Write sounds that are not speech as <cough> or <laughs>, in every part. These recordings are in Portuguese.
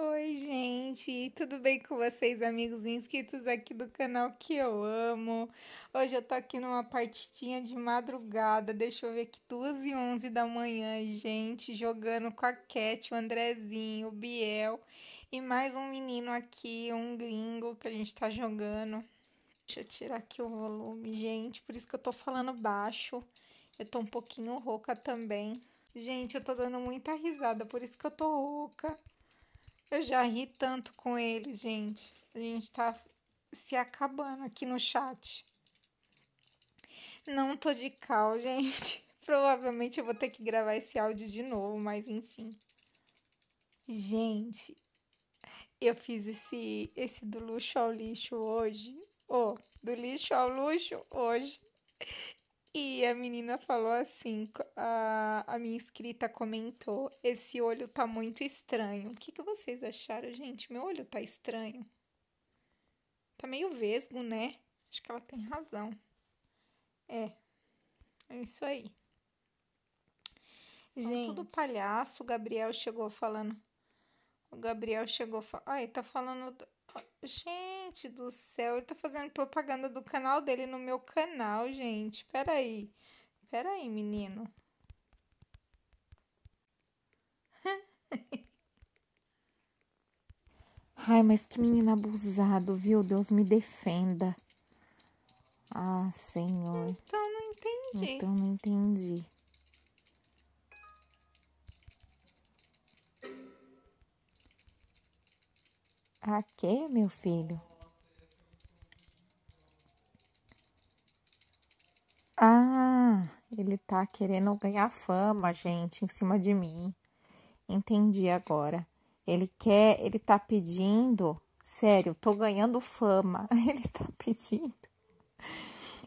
Oi, gente, tudo bem com vocês, amigos inscritos aqui do canal que eu amo? Hoje eu tô aqui numa partidinha de madrugada, deixa eu ver aqui, 2 e 11 da manhã, gente, jogando com a Cat, o Andrezinho, o Biel e mais um menino aqui, um gringo que a gente tá jogando. Deixa eu tirar aqui o volume, gente, por isso que eu tô falando baixo, eu tô um pouquinho rouca também. Gente, eu tô dando muita risada, por isso que eu tô rouca. Eu já ri tanto com eles, gente. A gente tá se acabando aqui no chat. Não tô de cal, <laughs> gente. Provavelmente eu vou ter que gravar esse áudio de novo, mas enfim. Gente, eu fiz esse, esse do luxo ao lixo hoje. Ô, oh, do lixo ao luxo hoje. E a menina falou assim: a, a minha inscrita comentou: esse olho tá muito estranho. O que, que vocês acharam, gente? Meu olho tá estranho. Tá meio vesgo, né? Acho que ela tem razão. É. É isso aí. São gente. tudo palhaço. O Gabriel chegou falando: o Gabriel chegou. Fa... Ai, tá falando. Gente do céu, ele tá fazendo propaganda do canal dele no meu canal, gente. Peraí. Peraí, menino. <laughs> Ai, mas que menino abusado, viu? Deus me defenda. Ah, Senhor. Então não entendi. Então não entendi. A que meu filho? Ah, ele tá querendo ganhar fama, gente, em cima de mim. Entendi agora. Ele quer, ele tá pedindo. Sério, tô ganhando fama. <laughs> Ele tá pedindo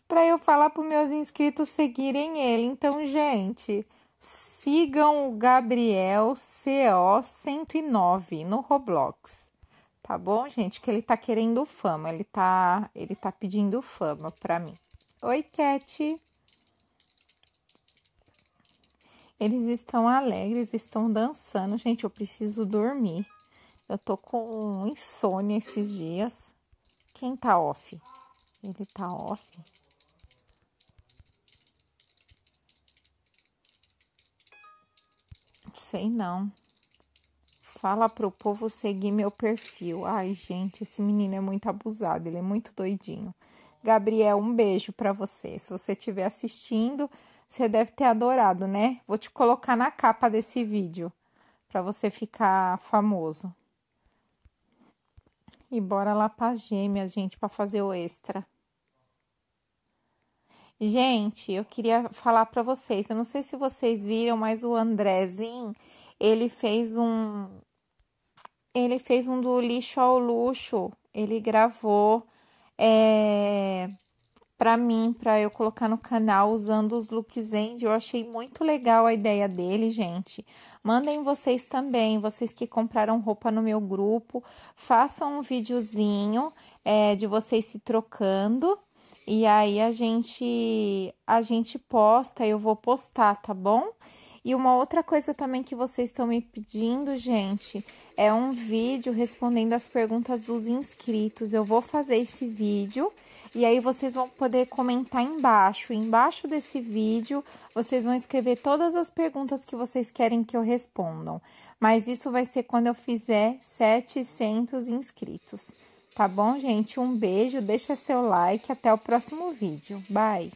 para eu falar para meus inscritos seguirem ele. Então, gente, sigam o Gabriel CO109 no Roblox. Tá bom, gente? Que ele tá querendo fama. Ele tá, ele tá pedindo fama pra mim. Oi, Cat. Eles estão alegres, estão dançando. Gente, eu preciso dormir. Eu tô com insônia esses dias. Quem tá off? Ele tá off? Sei não. Fala pro povo seguir meu perfil. Ai, gente, esse menino é muito abusado, ele é muito doidinho. Gabriel, um beijo para você. Se você estiver assistindo, você deve ter adorado, né? Vou te colocar na capa desse vídeo para você ficar famoso. E bora lá para as gêmeas, gente, para fazer o extra. Gente, eu queria falar para vocês. Eu não sei se vocês viram, mas o Andrezinho, ele fez um, ele fez um do lixo ao luxo. Ele gravou é, para mim, para eu colocar no canal usando os looks end. Eu achei muito legal a ideia dele, gente. Mandem vocês também, vocês que compraram roupa no meu grupo, façam um videozinho é, de vocês se trocando. E aí a gente a gente posta, eu vou postar, tá bom? E uma outra coisa também que vocês estão me pedindo, gente, é um vídeo respondendo as perguntas dos inscritos. Eu vou fazer esse vídeo e aí vocês vão poder comentar embaixo. Embaixo desse vídeo, vocês vão escrever todas as perguntas que vocês querem que eu respondam. Mas isso vai ser quando eu fizer 700 inscritos. Tá bom, gente? Um beijo, deixa seu like, até o próximo vídeo. Bye!